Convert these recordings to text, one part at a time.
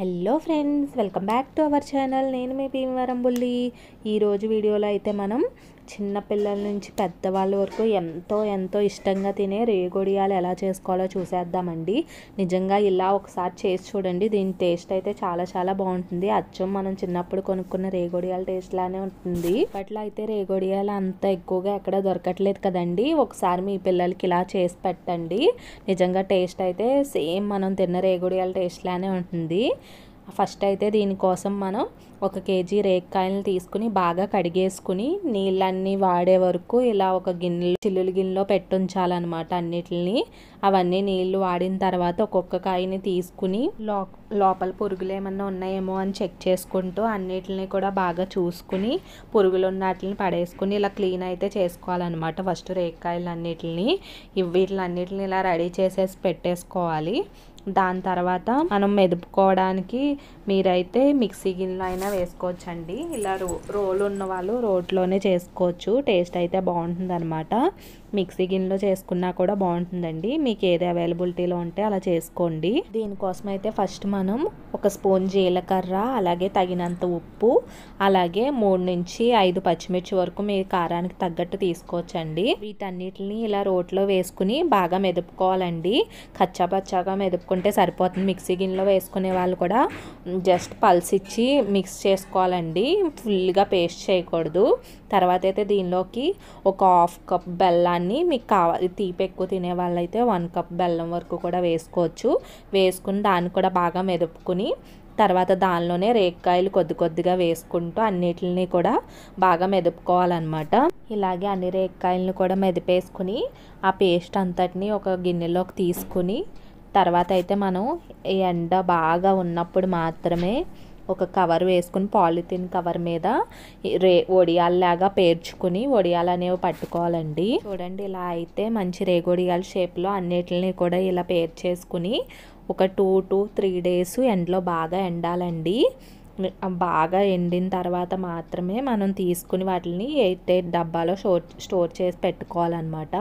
hello friends welcome back to our channel నేను మీ భీమవరం బుల్లి ఈరోజు వీడియోలో అయితే మనం చిన్నపిల్లల నుంచి పెద్దవాళ్ళ వరకు ఎంతో ఎంతో ఇష్టంగా తినే రేగొడియాలు ఎలా చేసుకోవాలో చూసేద్దామండి నిజంగా ఇలా ఒకసారి చేసి చూడండి దీని టేస్ట్ అయితే చాలా చాలా బాగుంటుంది అచ్చం మనం చిన్నప్పుడు కొనుక్కున్న రేగొడియాల లానే ఉంటుంది అట్లా అయితే రేగొడియాలు అంత ఎక్కువగా ఎక్కడ దొరకట్లేదు కదండి ఒకసారి మీ పిల్లలకి ఇలా చేసి పెట్టండి నిజంగా టేస్ట్ అయితే సేమ్ మనం తిన్న రేగొడియాల లానే ఉంటుంది ఫస్ట్ అయితే దీనికోసం మనం ఒక కేజీ రేక్కాయలను తీసుకుని బాగా కడిగేసుకుని నీళ్ళన్నీ వాడే వరకు ఇలా ఒక గిన్నెలో చిల్లులు గిన్నెలో పెట్టుంచాలన్నమాట అన్నిటిని అవన్నీ నీళ్ళు వాడిన తర్వాత ఒక్కొక్క కాయని తీసుకుని లో లోపల పురుగులు ఏమన్నా ఉన్నాయేమో అని చెక్ చేసుకుంటూ అన్నిటిని కూడా బాగా చూసుకుని పురుగులు ఉన్నట్లని పడేసుకుని ఇలా క్లీన్ అయితే చేసుకోవాలన్నమాట ఫస్ట్ రేక్కాయలు అన్నిటిని వీటిని అన్నిటిని ఇలా రెడీ చేసేసి పెట్టేసుకోవాలి దాని తర్వాత మనం మెదుపుకోవడానికి మీరైతే మిక్సీ గిన్నెలో అయినా వేసుకోవచ్చండి ఇలా రో రోలు ఉన్న వాళ్ళు రోట్లోనే చేసుకోవచ్చు టేస్ట్ అయితే బాగుంటుంది అనమాట మిక్సీ గిన్నెలో చేసుకున్నా కూడా బాగుంటుందండి మీకు ఏది అవైలబిలిటీలో ఉంటే అలా చేసుకోండి దీనికోసం అయితే ఫస్ట్ మనం ఒక స్పూన్ జీలకర్ర అలాగే తగినంత ఉప్పు అలాగే మూడు నుంచి ఐదు పచ్చిమిర్చి వరకు మీ కారానికి తగ్గట్టు తీసుకోవచ్చండి వీటన్నిటిని ఇలా రోట్లో వేసుకుని బాగా మెదుపుకోవాలండి కచ్చాపచ్చాగా మెదుపుకుంటే చేసుకుంటే సరిపోతుంది మిక్సీ గిన్నెలో వేసుకునే వాళ్ళు కూడా జస్ట్ పల్స్ ఇచ్చి మిక్స్ చేసుకోవాలండి ఫుల్గా పేస్ట్ చేయకూడదు తర్వాత అయితే దీనిలోకి ఒక హాఫ్ కప్ బెల్లాన్ని మీకు కావాలి తీపి ఎక్కువ తినే వాళ్ళైతే వన్ కప్ బెల్లం వరకు కూడా వేసుకోవచ్చు వేసుకుని దాన్ని కూడా బాగా మెదుపుకుని తర్వాత దానిలోనే రేక్కాయలు కొద్ది కొద్దిగా వేసుకుంటూ అన్నిటిని కూడా బాగా మెదుపుకోవాలన్నమాట ఇలాగే అన్ని రేక్కాయలను కూడా మెదిపేసుకుని ఆ పేస్ట్ అంతటిని ఒక గిన్నెలోకి తీసుకుని తర్వాత అయితే మనం ఎండ బాగా ఉన్నప్పుడు మాత్రమే ఒక కవర్ వేసుకుని పాలిథిన్ కవర్ మీద రే ఒడియాల్లాగా పేర్చుకుని ఒడియాలు అనేవి పట్టుకోవాలండి చూడండి ఇలా అయితే మంచి రేగొడియాల షేప్లో అన్నిటిని కూడా ఇలా పేర్చేసుకుని ఒక టూ టు త్రీ డేస్ ఎండలో బాగా ఎండాలండి బాగా ఎండిన తర్వాత మాత్రమే మనం తీసుకుని వాటిని ఎయిట్ ఎయిట్ డబ్బాలో స్టోర్ స్టోర్ చేసి పెట్టుకోవాలన్నమాట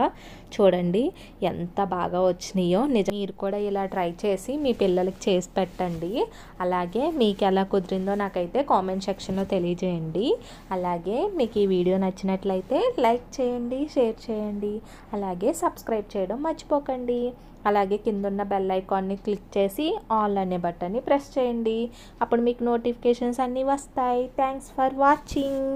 చూడండి ఎంత బాగా వచ్చినాయో నిజం మీరు కూడా ఇలా ట్రై చేసి మీ పిల్లలకి చేసి పెట్టండి అలాగే మీకు ఎలా కుదిరిందో నాకైతే కామెంట్ సెక్షన్లో తెలియజేయండి అలాగే మీకు ఈ వీడియో నచ్చినట్లయితే లైక్ చేయండి షేర్ చేయండి అలాగే సబ్స్క్రైబ్ చేయడం మర్చిపోకండి అలాగే కిందున్న బెల్ ఐకాన్ని క్లిక్ చేసి ఆల్ అనే బటన్ని ప్రెస్ చేయండి అప్పుడు మీకు నోటిఫికేషన్ నోటిఫికేషన్స్ అన్నీ వస్తాయి థ్యాంక్స్ ఫర్ వాచింగ్